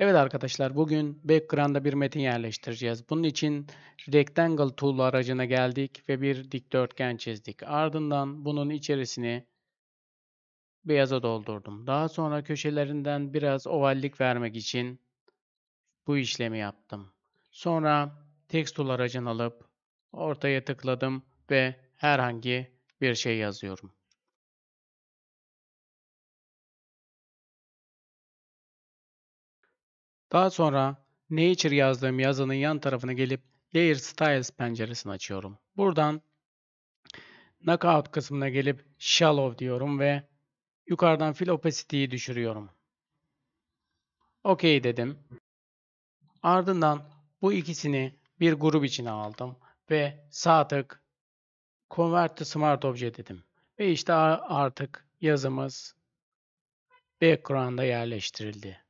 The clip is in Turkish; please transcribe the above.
Evet arkadaşlar bugün background'a bir metin yerleştireceğiz. Bunun için rectangle tool aracına geldik ve bir dikdörtgen çizdik. Ardından bunun içerisini beyaza doldurdum. Daha sonra köşelerinden biraz ovallik vermek için bu işlemi yaptım. Sonra text tool aracını alıp ortaya tıkladım ve herhangi bir şey yazıyorum. Daha sonra Nature yazdığım yazının yan tarafına gelip Layer Styles penceresini açıyorum. Buradan Knockout kısmına gelip Shallow diyorum ve yukarıdan Fill Opacity'yi düşürüyorum. OK dedim. Ardından bu ikisini bir grup içine aldım ve sağ tık Convert to Smart Object dedim. Ve işte artık yazımız background'a yerleştirildi.